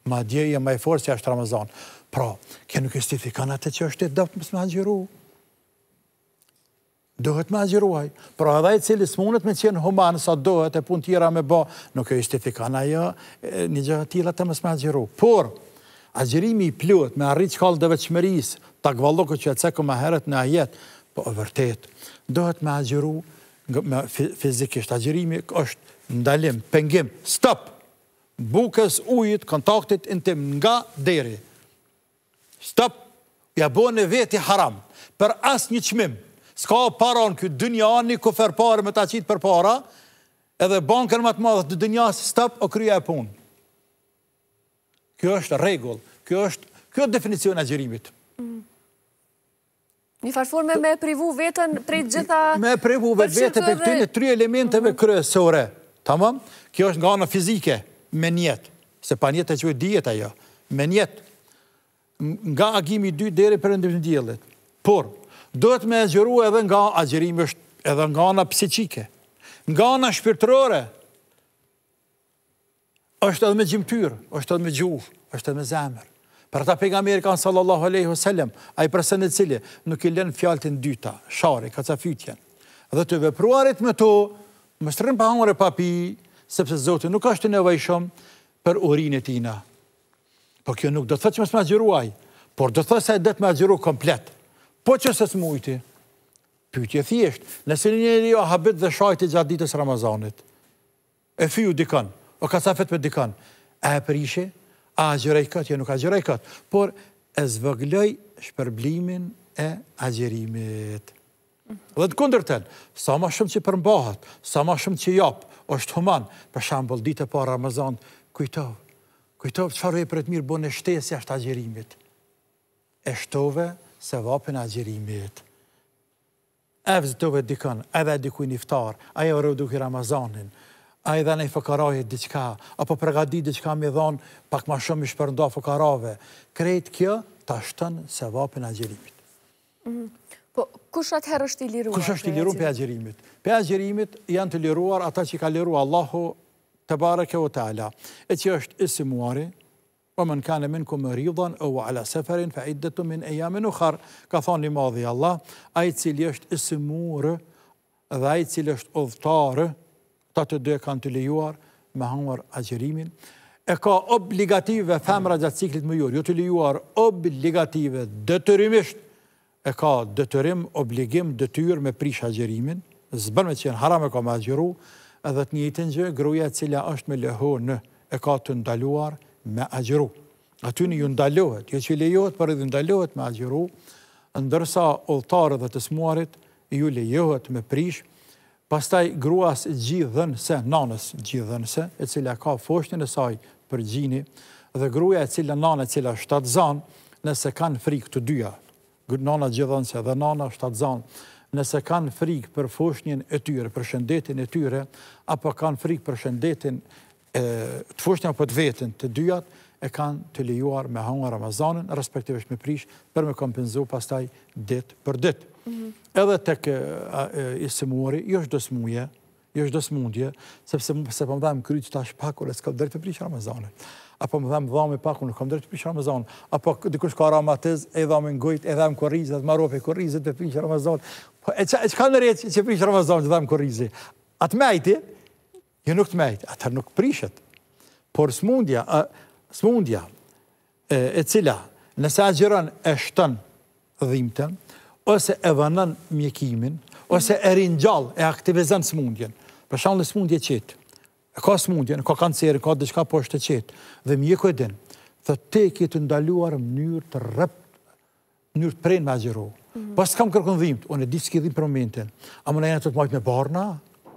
ma djeje, ma i forës që është Ramazan. Pra, ke nuk e atë që është i dëpt, mësë me agjeru dohet me agjeruaj. Pra edhe e cilis mundet me qenë human, sa dohet e pun tjera me ba, nuk e justifikana jo, një gjëhë tila të mës me agjeru. Por, agjerimi i plot, me arritë qkallë dhe veçmeris, ta gvalloko që e ceku me heret në ajet, po e vërtet, dohet me agjeru fizikisht. Agjerimi është ndalim, pengim, stop, bukes, ujit, kontaktit, intim, nga deri. Stop, ja bo në veti haram, për asë një qmimë, s'ka paron këtë dënja një kufer pare me ta qitë për para, edhe bankën më të madhë të dënja së stëpë o krya e punë. Kjo është regull, kjo është kjo definicion e gjërimit. Një farforme me privu vetën për gjitha... Me privu vetën për të tri elementeve mhm. kërësore. Tamam? Kjo është nga në fizike, me njetë, se pa njetë e që e djetë ajo, me njetë, nga agimi 2 dhe për ndërën Por, Dohet me e gjëru edhe nga agjerim është edhe nga nga psikike, nga nga shpirtërore, është edhe me gjimtyrë, është edhe me gjuhë, është edhe me zemër. Për ta pejga mirë kanë sallallahu aleyhu sallem, a i përsen e cili nuk i len fjaltin dyta, shari, ka ca fytjen, dhe të vepruarit me to, më shtërën për hangër papi, sepse zotë nuk ashtë të nevejshëm për urinë e tina. Po kjo nuk do të thë që më së më por do të thë se e të më gjëru komplet, Po që se të mujti, thjesht, nëse një njëri jo habit dhe shajti gjatë ditës Ramazanit, e fiju dikan, o ka safet me dikan, e e prishe, a gjërej këtë, ja nuk a gjërej këtë, por e zvëgloj shpërblimin e a gjërimit. Dhe të kunder sa ma shumë që përmbahat, sa ma shumë që japë, është human, për shambull, ditë parë Ramazan, kujtovë, kujtovë, që e për të mirë, bënë në shtesja agjerimit, e shtove, se vapën e gjerimit. E vëzitove dikën, edhe njëftar, a e vërë duke Ramazanin, a e dhe i fëkarajit diqka, apo përgadi diqka me dhonë pak ma shumë i shpërndoa fëkarave. Krejt kjo, ta shtën se vapin a gjerimit. Mhm. Po, kush atëherë është i liruar? Kush është i liruar për a gjerimit? Për a gjerimit janë të liruar ata që i ka liruar Allahu të bareke o të ala. E që është isimuari, Po më në kanë e ku më rridhën, o ala seferin, fa i detu e jam e kharë, ka thonë një madhi Allah, a i cilë është isimurë dhe a i cilë është odhtarë, ta të dhe kanë të lejuar, me hangër agjerimin, e ka obligative femra gjatë ciklit më jurë, ju të lejuar obligative dëtërimisht, e ka dëtërim, obligim, dëtyr me prish agjerimin, zëbën me qenë haram e ka me agjeru, edhe të një gjë, gruja është me lehu e ka të ndaluar, me agjeru. Aty një ndalohet, jo që lejohet, për edhe ndalohet me agjeru, ndërsa oltarë dhe të smuarit, ju lejohet me prish, pastaj gruas gjithën se, nanës gjithën e cila ka foshtin e saj për gjini, dhe gruja e cila nanë e cila shtatë zanë, nëse kanë frikë të dyja, nana gjithën se dhe nana shtatë zanë, nëse kanë frikë për foshtin e tyre, për shëndetin e tyre, apo kanë frikë për shëndetin të fushën për të vetën të dyjat e kanë të lejuar me hangë Ramazanën, respektivisht me prish, për me kompenzu pastaj dit për dit. Mhm. Edhe të isë muori, jo është dësë muje, jo është dësë mundje, sepse se po më dhejmë kryjtë të ashtë pakur, e s'kallë drejtë për prish Ramazanën. Apo më dhejmë dhejmë pakur, nuk kam drejtë për prish Ramazanën. Apo dikush ka aromatiz, e dhejmë në gujtë, e dhejmë korizë, dhe marope korizët për prish Ramazanën. Po, e që ka në rejtë që prish Ramazanën, dhejmë korizë. Atë me ajti, Jo nuk të mejtë, atër nuk prishet. Por smundja, smundja e cila, nëse a e shtën dhimëtën, ose e vënën mjekimin, ose e rinjall, e aktivizën smundjen. Për shalë në smundje qitë, e ka smundjen, e ka kancerë, e ka dhe qka po është qitë, dhe mjeku e dinë, dhe te ki ndaluar mënyrë njërë të rëpë, njërë të prejnë me a mhm. Pas po të kam kërkën dhimët, o në ditë s'ki dhimë për momentin, a më në jenë të të majtë me barna,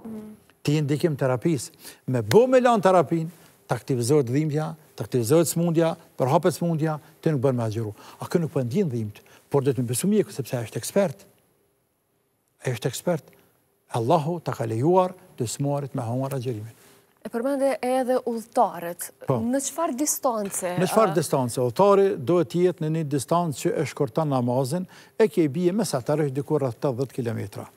mhm ti e ndikim terapis, me bo me lanë terapin, të aktivizohet dhimbja, të aktivizohet smundja, për hapet smundja, të nuk bërë me agjeru. A kënë nuk përndin po dhimt, por dhe të më besu mjeku, sepse e është ekspert, e është ekspert, Allahu të ka lejuar të smuarit me hongar agjerimin. E përmende e edhe ullëtarët, po. në qëfar distance? Në qëfar distance, ullëtarët dohet jetë në një distance që është korta namazin, e kje bje mesatarësht dikur rrët të kilometra.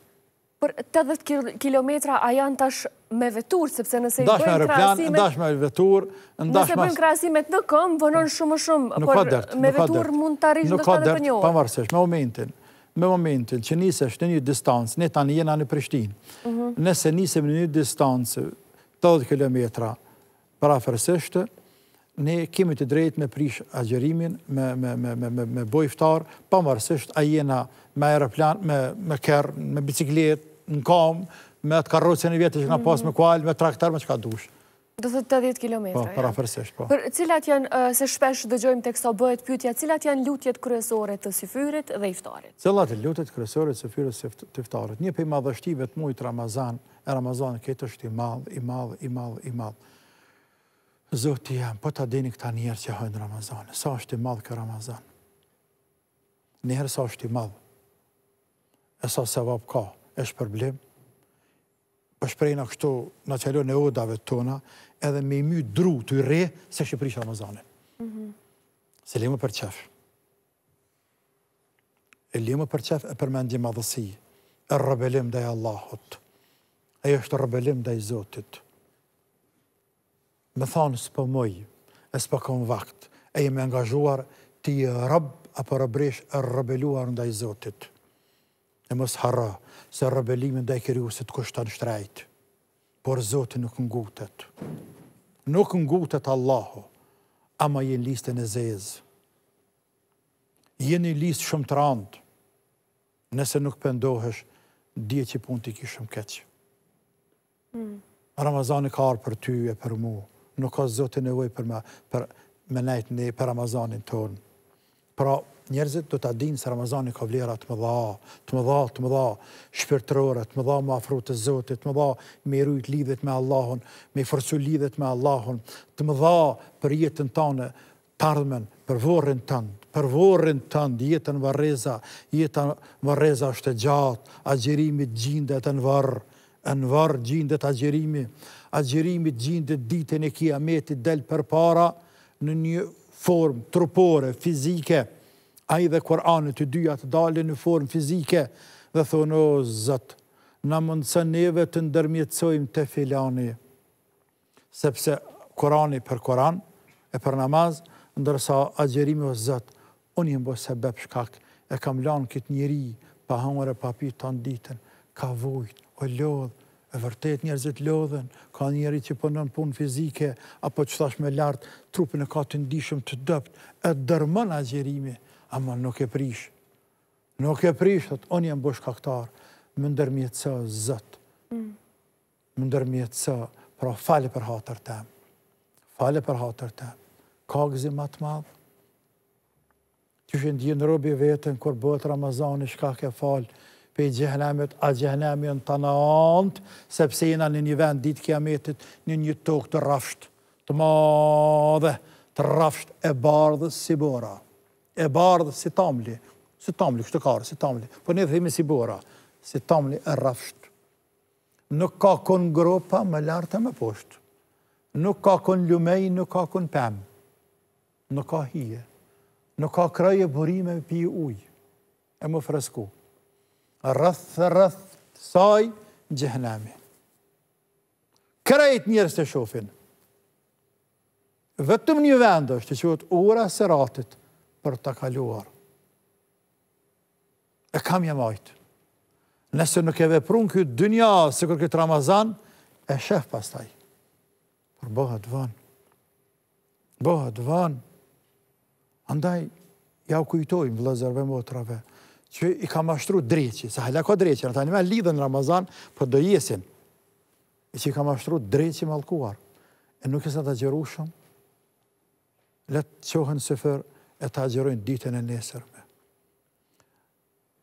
Për 80 kilometra a janë tash me vetur, sepse nëse i bëjmë krasimet... Ndash me vetur... Nëse bëjmë krasimet në këmë, vënon shumë shumë, por me vetur mund të arishë në të të të njohë. Pa mërësesh, me momentin, me momentin që nisesh në një distancë, ne tani jena në Prishtinë, mhm. nëse nisem në një distancë 80 kilometra për ne kemi të drejtë me prish agjerimin, me bojftarë pa mërësisht a jena me aeroplan, me kërë, me bicikletë, në kom, me të karrujtës e vjetë që nga pas me kualë, me traktarë, me që ka dushë. Do të të djetë kilometra, po, ja? Po, para përsesht, po. Për cilat janë, se shpesh dëgjojmë të kësa bëhet pytja, cilat janë lutjet kryesore të syfyrit dhe iftarit? Cilat e lutjet kryesore të syfyrit dhe iftarit? Një për i madhështive të mujtë Ramazan, e Ramazan këtë është i madhë, i madhë, i madhë, i madhë. Zotë të jam, po të adini këta njerë që hajnë Ramazan, sa është i madhë kë Ramazan? Njerë sa është i madhë? E sa se vabë ka? është problem, pëshprejna po kështu në qëllon e odave tona, edhe me i my dru të i re se Shqipëri Shamazane. Mhm. Se limë për qef. E limë për qef e përmendje madhësi, e rëbelim dhe Allahot, e është rëbelim dhe i Zotit. Me thanë së për mëj, e së për këmë vakt, e jemi angazhuar ti rëb apo rëbresh e rëbeluar ndaj Zotit. E mësë harra, se rëbelimin dhe i kërjusit kushtan shtrejt, por Zotin nuk ngutet. Nuk ngutet Allahu, ama jenë listën e zezë. Jenë i listë shumë të randë, nëse nuk pëndohesh, dje që pun t'i kishëm keqë. Mm. Ramazani ka arë për ty e për mu, nuk ka Zotin e uaj për me, për nejtë ne, për Ramazanin tonë. Pra, njerëzit do të adin se Ramazani ka vlerat të më dha, të më dha, të më dha, shpirtërore, të më dha më afru të zotit, të më dha me rujt lidhet me Allahun, me forcu lidhet me Allahun, të më dha për jetën të në për vorën të në, për vorën të në, jetën vërreza, jetën vërreza është të gjatë, agjerimit gjindet në vërë, Në varë gjindet a agjerimit gjindet ditën e kia me të për para në një formë trupore, fizike, a i dhe Koranë të dyja të dalin në formë fizike, dhe thonë, o, zëtë, në mundësën neve të ndërmjetësojmë të filani, sepse Korani për Koran e për namaz, ndërsa a o zëtë, unë jëmbo se bepë shkak, e kam lanë këtë njëri, pa hangër e papi të nditën, ka vujtë, o lodhë, e vërtet njerëzit lodhen, ka njeri që përnën punë fizike, apo qëtash me lartë, trupin e ka të ndishëm të dëpt, e dërmën a Ama nuk e prish. Nuk e prish, thot, onë jam bosh kaktar, më ndërmjetësë së zëtë. Mm. Më ndërmjetësë, pra fali për hatër të, fali për hatër të, ka gëzim atë madhë, që shë ndjë në rubi vetën, kur bëtë Ramazani, shka ke falë, pe i gjehnemit, a gjehnemit në të në antë, sepse jena në një vend, ditë kiametit, metit, në një tokë të rafshtë, të madhe, të rafshtë e bardhës si bora e bardhë si tamli, si tamli, kështë të karë, si tamli, për po një dhejme si bora, si tamli e rafshtë. Nuk ka kun gropa më lartë e më poshtë. Nuk ka kun ljumej, nuk ka kun pëmë. Nuk ka hije. Nuk ka kraje burime pi ujë. E më fresku. Rëthë, rëthë, saj, gjëhnemi. Krejt njërës të shofin. Vëtëm një vendë është, që qëtë ura së ratit, për të kaluar. E kam jam ajtë. Nëse nuk e veprun këtë dynja, se kërë këtë Ramazan, e shef pas taj. Por bëhat vanë. Bëhat vanë. Andaj, ja u kujtojmë vëllëzërve motrave, që i kam ashtru dreqë, se hala ko dreqë, në ta një me lidhën Ramazan, për po do jesin, i që i kam ashtru dreqë i malkuar, e nuk e sa të gjërushëm, letë qohën fërë, e të agjerojnë ditën e nesërme.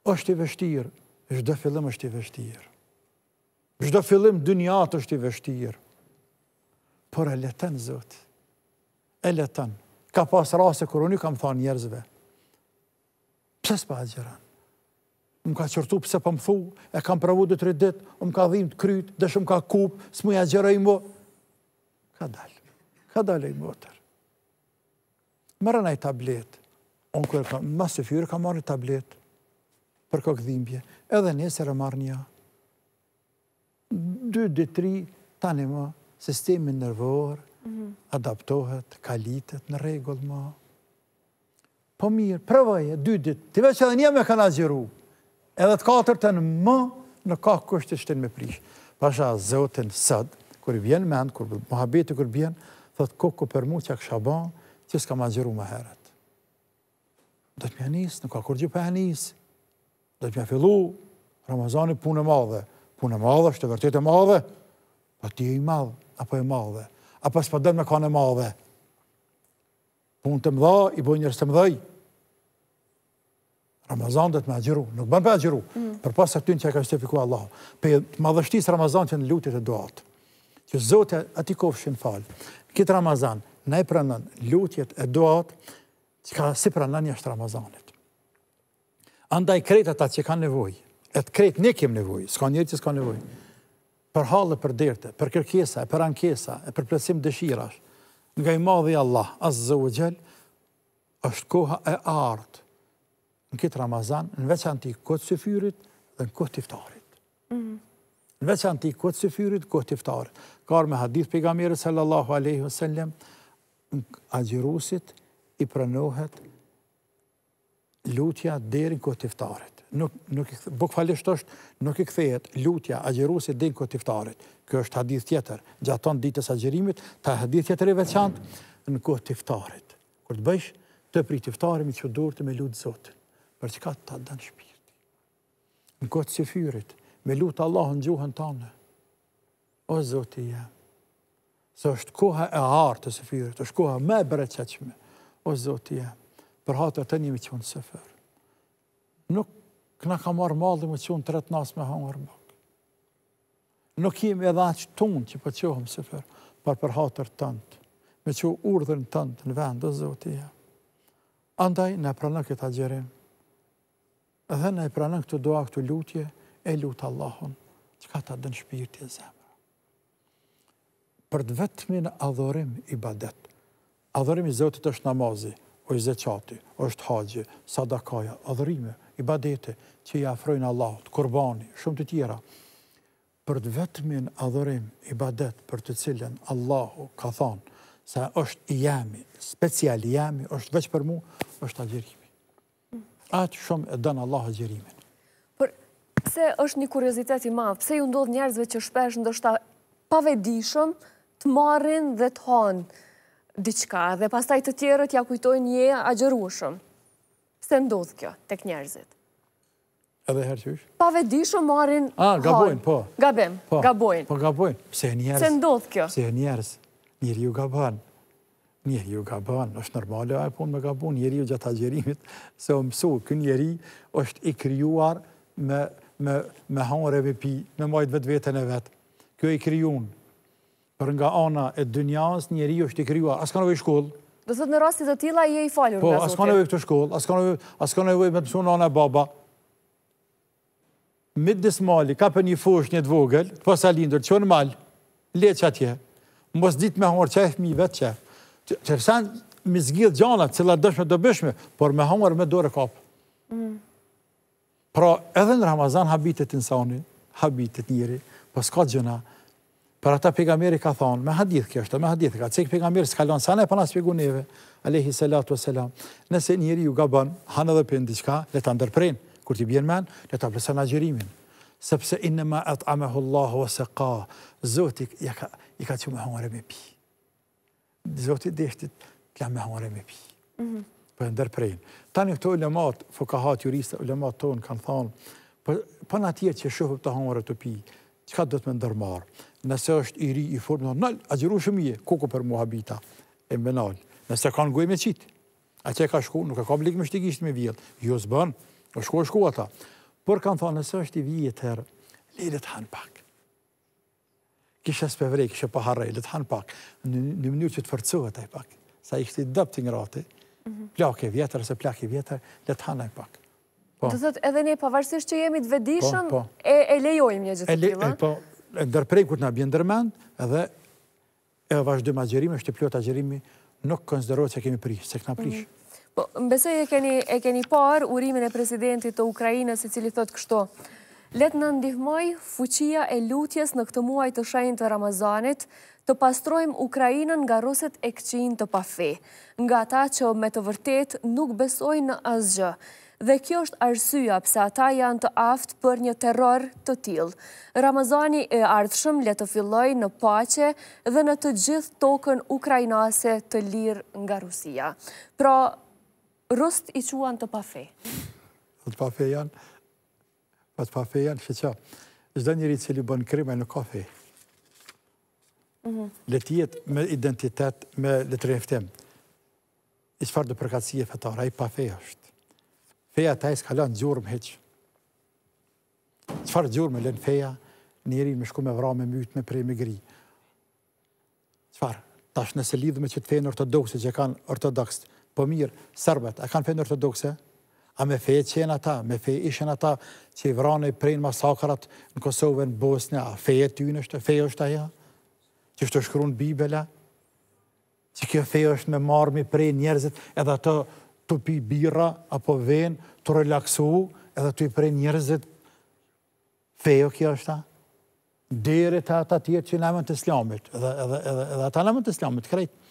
është i vështirë, zhdo fillim është i vështirë. do fillim dynjatë është i vështirë. Por e letën, zëtë, e letën. Ka pas rase kërë unë i kam thonë njerëzve. Pse s'pa agjeran? Më ka qërtu pëse pëmë po thu, e kam pravu dhe të rritit, më ka dhim të kryt, dëshë më ka kup, s'mu i agjeroj mu. Ka dalë, ka dalë e i motër. Mërë në i tablet. Unë kërë për më së fyrë ka marë i tablet për këtë dhimbje. Edhe një se marë një. Dë, 3 tri, tani më, sistemi nërvorë, mhm. adaptohet, kalitet, në regullë më. Po mirë, prëvajë, dy ditë, të veç edhe një me ka në edhe të katër më, në ka kështë të shtenë me prishë. Pasha, zëotin sëdë, kërë i vjenë me andë, kërë muhabeti kërë bjenë, thëtë koko për mu që a kësha banë, që s'ka ma gjëru më herët. Do t'mja njësë, nuk ka kur gjë për njësë. Do t'mja fillu, Ramazani punë e madhe. Punë e madhe, shtë vërtet e madhe, pa po ti e i madhe, apo e madhe, apo s'pa dënë me kanë madhe. Punë të mdha, i bojë njërës të mdhej. Ramazan të t'mja gjëru, nuk bën për e mm. për pas të këtyn që e ka shtifikua Allah. Për madhështis Ramazan që në lutit e doatë, që zote ati kofshin falë, në Ramazan, ne pranën lutjet e duat, që ka si pranën një Ramazanit. Andaj kretë ata që ka nevoj, e të kretë ne kemë nevoj, s'ka njëri që s'ka nevoj, për halë për derte, për kërkesa, për ankesa, për plesim dëshirash, nga i madhi Allah, asë zë u gjelë, është koha e artë, në këtë Ramazan, në veç anti këtë së fyrit dhe në këtë tiftarit. Mhm. Në veç anti këtë së këtë tiftarit. Karë me hadith për sallallahu aleyhi wa agjerusit i pranohet lutja deri kod tiftarit. Bok falisht është, nuk i kthejet lutja agjerusit deri kod tiftarit. Kjo është hadith tjetër. Gjaton ditës agjerimit, ta hadith tjetër e veçant në kod tiftarit. Kër të bëjsh, të pri tiftarit që durët me lutë zotin. Për ka të të dënë shpirt. Në kod që fyrit, me lutë Allah në gjuhën të anë. O zotin jam, se është koha e hartë së firët, është koha me breqeqme, o zotë jemë, për hatër të njemi qënë së Nuk këna ka marë malë dhe më qënë të retë nasë me hangër mëkë. Nuk jemi edhe që tunë po që pëqohëm së firë, par për tëndë, me që urdhën tëndë në vendë, o zotë jemë. Andaj, ne pranë këta gjerim, edhe ne pranë këtu doa këtu lutje, e lutë Allahun, që ka ta dënë shpirti e zemë për të vetëmin adhorim i badet. Adhorim i Zotit është namazi, o i o është haqë, sadakaja, adhorime, i badete, që i afrojnë Allah, të kurbani, shumë të tjera. Për të vetëmin adhorim i badet për të cilën Allahu ka thonë, se është i jemi, special i jemi, është veç për mu, është agjerimi. Atë shumë e dënë Allah agjerimin. Për, se është një kuriozitet i madhë, pëse ju ndodhë njerëzve që shpesh ndështë pavedishëm, të marrin dhe të hanë diqka, dhe pastaj të tjerët ja kujtojnë një agjerushëm. Se ndodhë kjo, tek njerëzit? Edhe herë qysh? vedishëm marrin hanë. Ah, a, gabojnë, po. Gabem, po, gabojnë. Po, gabojnë. Se njerëz. Se ndodhë kjo? Se njerëz. Njeri ju gabanë. Njeri ju gabanë. është normalë e punë me gabonë. Njeri ju gjatë agjerimit. Se o mësu, kënë njeri është i kryuar me hanë revipi, me majtë vetë vetën e vetë. Kjo i kryunë për nga ana e dynjas, njeri është i kryua, as ka vej shkollë. Do thëtë në rastit të tila, i e i falur po, nga zotit. Po, as ka nëvej këtë shkull, as ka nëvej me të mësu në anë e baba. Mid disë mali, ka për një fush një të të pas alindur, që në mal, le që atje, mos dit me hongër qef mi vetë qef, që fësan mi zgjith gjanat, cila dëshme të bëshme, por me hongër me dore kapë. Mm. Pra, edhe në Ramazan habitet në habitet njëri, pas po ka gjëna, Për ata pejgamberi ka thonë, me hadith kjo është, me hadith ka cek pejgamberi skalon sa ne po na shpjegoneve, alayhi salatu wasalam. Nëse njëri u gabon, hanë dhe për diçka, le ta ndërprin kur ti bjen men, le ta plesën agjerimin. Sepse inma at'amahu Allah wa saqa. Zoti i ka i ka me hore me pi. Zoti dështit kam me hore me pi. Mhm. Për ndërprin. Tani këto ulemat, fuqahat juristë, ulemat ton kanë thonë, po po që shohim të hore të pi. Çka do të më ndërmarr? nëse është i ri i formë në nëllë, a gjëru shumë i për muha e më nëllë, nëse kanë gojë me qitë, a që e ka shku, nuk e ka blikë më shtikisht me vjetë, ju jo së bënë, o shku, o shku ata, për kanë thonë, nëse është i vjetë herë, lejlet hanë pak, kishës për vrej, kishë për harrej, lejlet hanë pak, në mënyrë që të fërcuhë ataj pak, sa i këti dëpë të ngrati, mhm. plak e vjetër, se plak e vjetër, lejlet hanë aj pak. Po. Dëzët, edhe një pavarësisht që jemi të po, vedishëm, po. e lejojmë një gjithë të tila ndërprej kur të nabjën dërmend, edhe e vazhdojmë agjerimi, është të a agjerimi, nuk konsiderohet se kemi prish, se këna mhm. prish. Po, mbesej e keni par urimin e presidentit të Ukrajinës, i cili thot kështo, let në ndihmoj fuqia e lutjes në këtë muaj të shajnë të Ramazanit, të pastrojmë Ukrajinën nga ruset e këqin të pafe, nga ta që me të vërtet nuk besoj në asgjë, dhe kjo është arsyja pëse ata janë të aftë për një terror të tilë. Ramazani e ardhëshëm le të filloj në pace dhe në të gjithë tokën ukrajnase të lirë nga Rusia. Pra, rëst i quan të pafe? Të të pafe janë, të të pafe janë, që që, zdo njëri që li bënë krimë në kafe, mhm. le tjetë me identitet, me le të rejftim, i sfarë dë përkatsi e a i pafe është. Feja ta e s'kala në gjurëm heq. Qëfar gjurëm e lën feja, njeri me shku me vra me mytë me prej me gri. Qëfar? tash nëse lidhë me të fejnë ortodoxe që kanë ortodoxët, po mirë, sërbet, a kanë fejnë ortodoxe? A me fejë qenë ata, me fejë ishen ata që i vranë i prejnë masakrat në Kosovë e në Bosnia, a fejë ty në shtë, është aja, që të shkru në Bibela, që kjo fejë është me mi prej njerëzit edhe ato të pi bira apo ven, të relaksu edhe të i prej njërzit fejo kjo është ta. Dere të ata tjetë që nëmën të islamit, edhe ata nëmën të islamit, krejtë.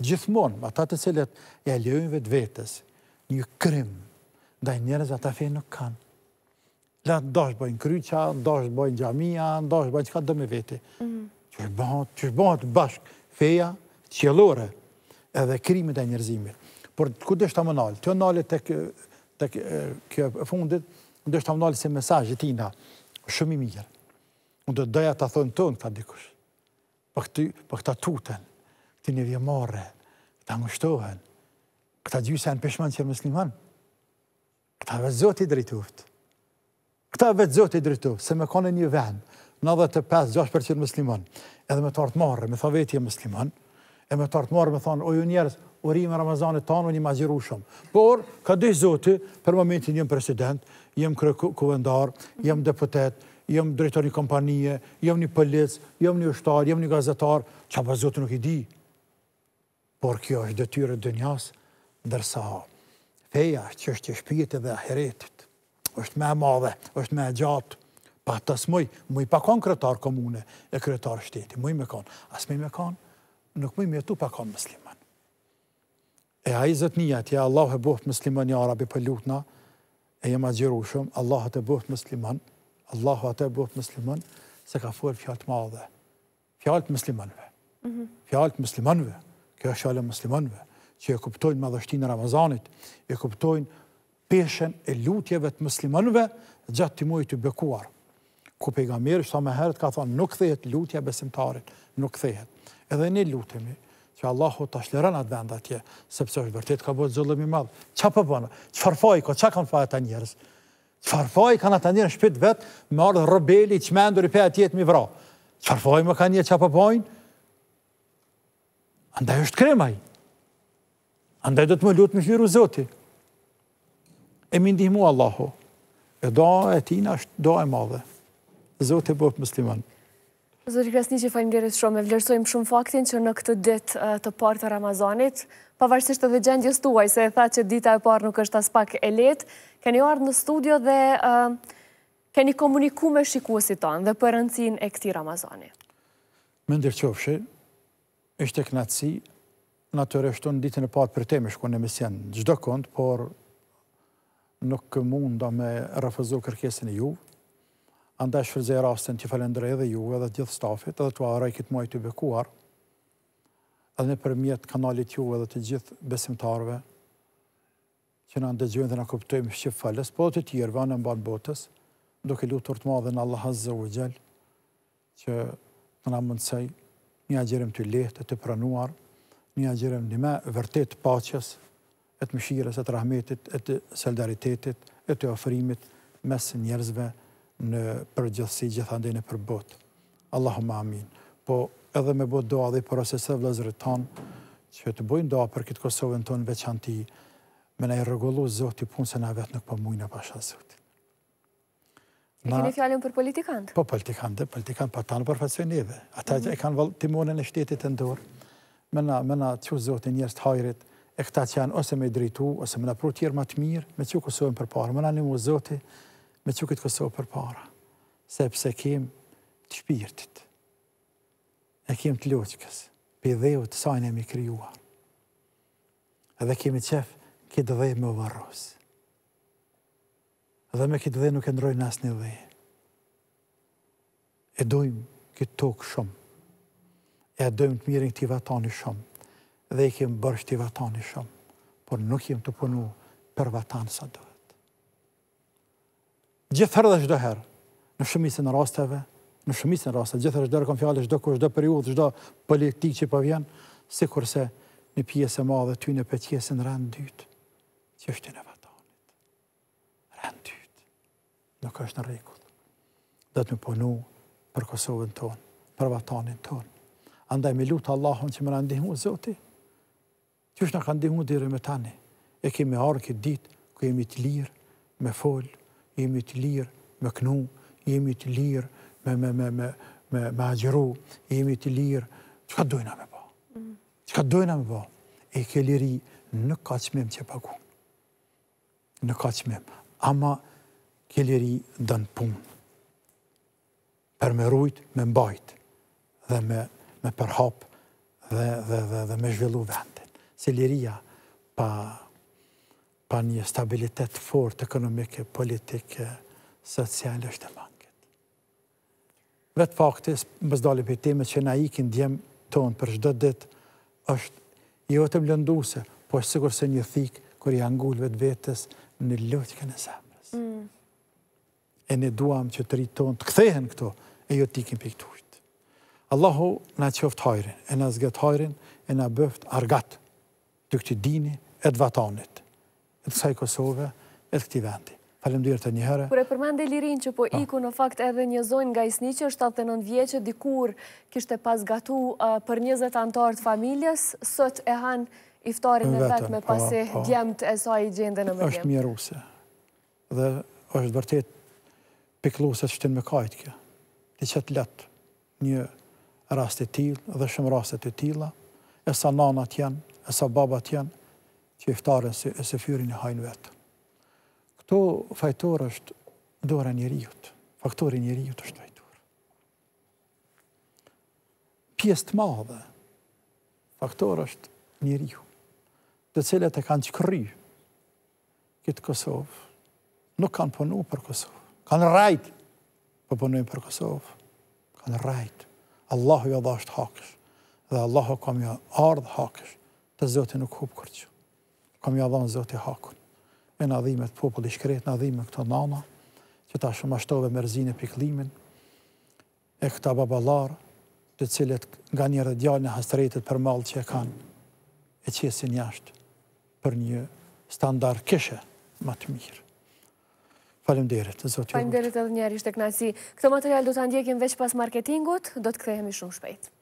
Gjithmonë, ata të cilët e lejojnë vetë vetës, një krim, da i njërez ata fejë nuk kanë. Dhe të dashtë bëjnë kryqa, dashtë bëjnë gjamia, dashtë mhm. bëjnë që ka dëmë e vetë. Që shbohat bashkë feja qëllore edhe krimit e njërzimit. Por ku dështë të më nalë? Të nalë të kjo fundit, dështë të më nalë se mesajë tina, shumë i mirë. Unë dhe dëja të thënë në ka dikush. Për këta tuten, këti një vjemore, këta ngushtohen, këta gjysa e në pëshman që e mësliman, këta vetë zotë i drituft. Këta vetë zotë i drituft, se me kone një venë, 95-6% mësliman, edhe me të artë marë, me thë vetë i e me tartë marë me thonë, ojë njerës, u rime Ramazanit tanë, u një maziru shumë. Por, ka dy zoti, për momentin jëmë president, jëmë kërë kuvendar, jëmë deputet, jëmë drejtar një kompanije, jëmë një pëllic, jëmë një ështar, jëmë një gazetar, që pa zotë nuk i di. Por, kjo është dhe dënjas, ndërsa feja që është që shpjetë dhe heretit, është me madhe, është me gjatë, pa të smuj, pa konë kretar komune e kretar shteti, muj me as asme me nuk më jetu pa ka mëslimën. E a i zëtë një atje, Allah e buhtë mëslimën një arabi për lutëna, e jema gjiru shumë, Allah e të buhtë mëslimën, Allah e të buhtë mëslimën, se ka fërë fjallë të madhe, fjallë të mëslimënve, mhm. fjallë të mëslimënve, kjo është fjallë të mëslimënve, që e kuptojnë madhështinë Ramazanit, e kuptojnë peshen e lutjeve të mëslimënve, gjatë të mujë të bekuar. Ku pejgamerë, shta me herët ka thonë, nuk thejet lutja besimtarit, nuk thejet edhe ne lutemi që Allahu të shlerën atë vend atje, sepse është vërtet ka bëtë zullëmi madhë. Qa po përbënë? Që farfoj, ko, qa kanë fa e të njerës? Që farfoj, kanë atë njerën shpit vetë, me ardhë rëbeli, që me ndur i pe atjetë mi vra. Që farfoj, më kanë një qa bëjnë? Andaj është kremaj. Andaj do të më lutë më shliru zoti. E mi ndihmu Allahu. E doa e tina është doa e madhe. Zoti bëtë muslimanë. Zërë Krasni që fajmë shumë, e vlerësojmë shumë faktin që në këtë dit të parë të Ramazanit, pavarësisht të dhe tuaj, se e tha që dita e parë nuk është aspak e letë, keni ardhë në studio dhe keni komuniku me shikuesit tonë dhe përëndësin e këti Ramazani. Më ndirë është e knatësi, në të reshtonë ditën e parë për temë, shko në emisjenë gjdo kondë, por nuk mund da me rafëzu kërkesin e juvë, Andaj e rastën të falendrej dhe juve dhe gjithë stafit edhe të arej këtë muaj të bekuar edhe në përmjet kanalit juve dhe të gjithë besimtarve që në ndëgjojnë dhe në kuptojmë shqip falës, po dhe të tjirëve anë në banë botës, duke lutur të madhe në Allah Azza u gjelë që në në një agjerim të lehtë, të pranuar, një agjerim një me vërtet të paches, e të mëshires, e të rahmetit, e të solidaritetit, e të ofrimit mes njerëzve, në përgjithësi gjithë e për botë. Allahum amin. Po edhe me botë doa dhe i porosesër vlazërët tonë, që të bojnë doa për këtë Kosovën tonë veçanti me në i regullu zohë të punë se në vetë nuk po mujnë e pasha zohët. E keni fjallin për politikantë? Po politikantë, politikantë për po tanë përfacu e neve. Ata mhm. e kanë valë timonën e shtetit e ndorë. Me në që zohët e njerës të hajrit, e këta që janë ose me drejtu, ose me në pru tjerë matë mirë, me që Kosovën për parë. Me në në mu me që këtë Kosovë për para, sepse kem të shpirtit, e kem të loqëkës, për dhevë të sajnë e mi kryua, edhe kemi qefë, këtë dhe me varros, edhe me këtë dhe nuk e ndrojnë asë një dhe, e dojmë këtë tokë shumë, e dojmë të mirin këtë i vatani shumë, dhe i kemë bërsh të i vatani shumë, por nuk jem të punu për vatanë sa dojmë gjithëherë dhe gjithëherë, në shumisën rasteve, në shumisën rasteve, gjithëherë gjithëherë kanë fjallë, gjithë kërë, gjithë periud, gjithë politikë që përvjenë, si kurse një pjesë ma dhe ty në peqjesën rëndë dytë, që është në vatanit. Rëndë dytë. Nuk është në rekullë. Dhe të më ponu për Kosovën tonë, për vatanin tonë. Andaj me lutë Allahon që më në ndihmu, zoti, që është në ka ndihmu dhe rëmë tani, e kemi arë këtë ditë, ku jemi të lirë, me folë, jemi të lirë me kënu, jemi të lirë me, me, me, me, me, agjeru, jemi të lirë, që ka dojna me ba? Që ka dojna me ba? E ke liri në kacmim që pagu, Në kacmim. Ama ke liri dënë punë. Për me rujt, me mbajt. Dhe me, me përhap dhe, dhe, dhe, me zhvillu vendin. Se liria pa pa një stabilitet fort ekonomike, politike, sociale, është e mangët. Vetë faktis, mëzdali për temet që na ikin djemë tonë për shdo dit, është i jo otëm lënduse, po është sigur se një thikë kër i angullëve të vetës në lëtjke në zemrës. Mm. E në duam që të rritë tonë të kthehen këto, e jo t'ikin për këtu Allahu në qoftë hajrin, e në zgëtë hajrin, e në bëftë argatë, të këtë dini e dëvatanit e të saj Kosove, e të këti vendi. Falem dyrë të njëherë. Kure përmende Lirin që po, po iku në fakt edhe një zonë nga Isniqë, 79 vjeqë, dikur kishte pas gatu për 20 antarët familjes, sot e han iftarin e vetë me po, pasi po. djemët e saj i gjende në me djemë. është mjeruse, dhe është vërtet pikluse që shtinë me kajtë kjo. Ti qëtë letë një rastit tilë dhe shumë rastit tila, e sa nanat janë, e sa babat janë, qeftarën e se fyrin e hajnë vetë. Këto fajtor është dora njëriut, faktori njëriut është fajtor. Pjesë të madhe, faktor është njëriut, të cilët e kanë qëkry këtë Kosovë, nuk kanë përnu për Kosovë, kanë rajtë për përnu për Kosovë, kanë rajtë, Allahu ja dhashtë hakësh, dhe Allahu kam ja ardhë hakësh, të zotin nuk hupë kërqë kom ja Zotë Zoti Hakun. E në adhimet të popull i shkret, në adhimet këto nana, që ta shumë ashtove mërzin e piklimin, e këta babalar, të cilët nga një rëdjallë në hastretet për malë që e kanë, e qesin jashtë për një standard këshe më të mirë. Falemderit, Zoti. Falemderit edhe njerë ishte knasi. Këto material do të ndjekim veç pas marketingut, do të kthehemi shumë shpejtë.